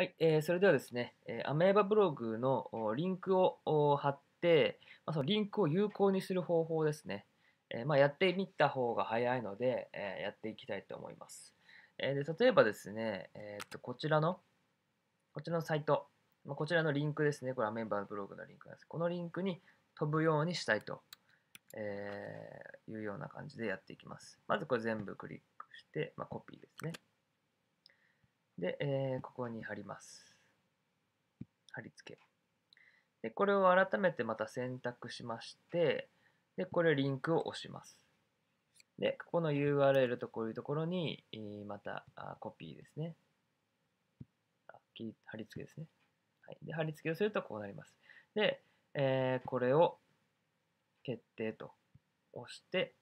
はい、えー、それではですね、えアメーバブログのリンクを貼って、まあ、そのリンクを有効にする方法ですね、えー、まあ、やってみた方が早いので、えー、やっていきたいと思います。えで例えばですね、えー、とこちらの、こちらのサイト、まあ、こちらのリンクですね、これアメーバブログのリンクです。このリンクに飛ぶようにしたいと、えいうような感じでやっていきます。まずこれ全部クリックして、まコピーですね。で、えー、ここに貼ります。貼り付け。で、これを改めてまた選択しまして、で、これリンクを押します。で、ここの URL とこういうところに、またコピーですね。貼り付けですね。はい、で貼り付けをするとこうなります。で、えー、これを決定と押して、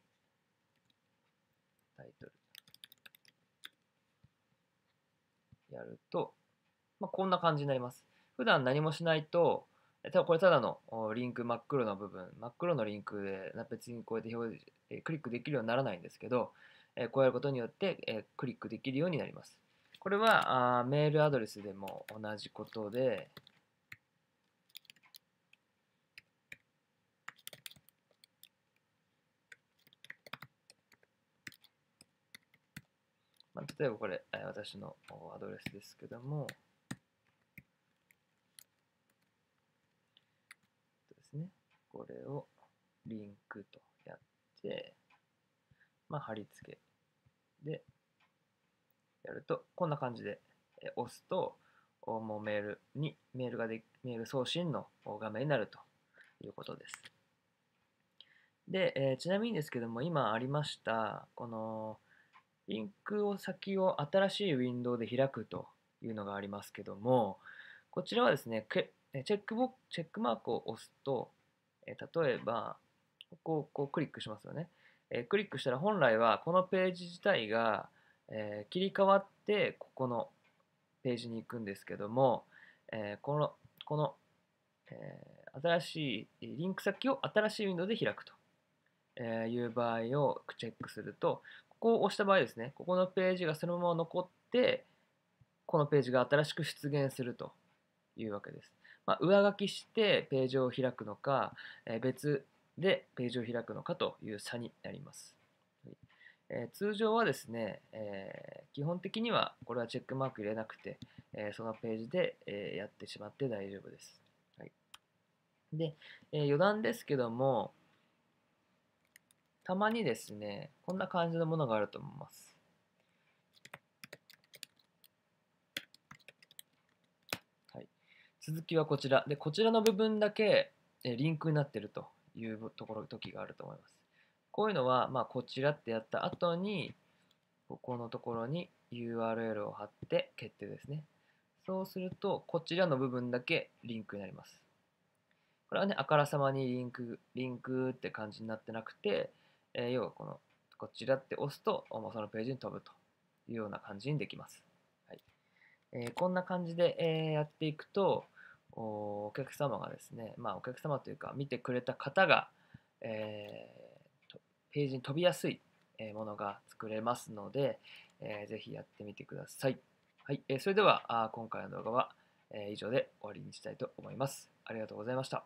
タイトルやると、まあ、こんな感じになります。普段何もしないと、ただこれただのリンク真っ黒の部分、真っ黒のリンクで別にこうやって表示、クリックできるようにならないんですけど、こうやることによってクリックできるようになります。これはメールアドレスでも同じことで、まあ、例えばこれ、え私のアドレスですけども、ですね、これをリンクとやって、まあ、貼り付けでやると、こんな感じで押すと、もうメールに、メールがで、メール送信の画面になるということです。で、えー、ちなみにですけども、今ありました、このインクを先を新しいウィンドウで開くというのがありますけどもこちらはですねチェックボチェックマークを押すと、え例えばここをこうクリックしますよね、えクリックしたら本来はこのページ自体が、え切り替わってここのページに行くんですけども、えこのこの、え新しいリンク先を新しいウィンドウで開くとえー、いう場合をチェックすると、ここを押した場合ですね、ここのページがそのまま残って、このページが新しく出現するというわけです。まあ、上書きしてページを開くのか、え別でページを開くのかという差になります。え通常はですね、え基本的にはこれはチェックマーク入れなくて、えそのページで、えやってしまって大丈夫です。はい、で、え余談ですけども、たまにですね、こんな感じのものがあると思います。はい、続きはこちら。で、こちらの部分だけリンクになってるというところ、時があると思います。こういうのは、まあ、こちらってやった後に、ここのところに URL を貼って決定ですね。そうすると、こちらの部分だけリンクになります。これはね、あからさまにリンク、リンクって感じになってなくて、え要はこの、こちらって押すと、そのページに飛ぶというような感じにできます。はいえこんな感じで、えやっていくと、お客様がですね、まあ、お客様というか見てくれた方が、えー、ページに飛びやすいものが作れますので、えー、ぜひやってみてください。はい、えー、それでは今回の動画は以上で終わりにしたいと思います。ありがとうございました。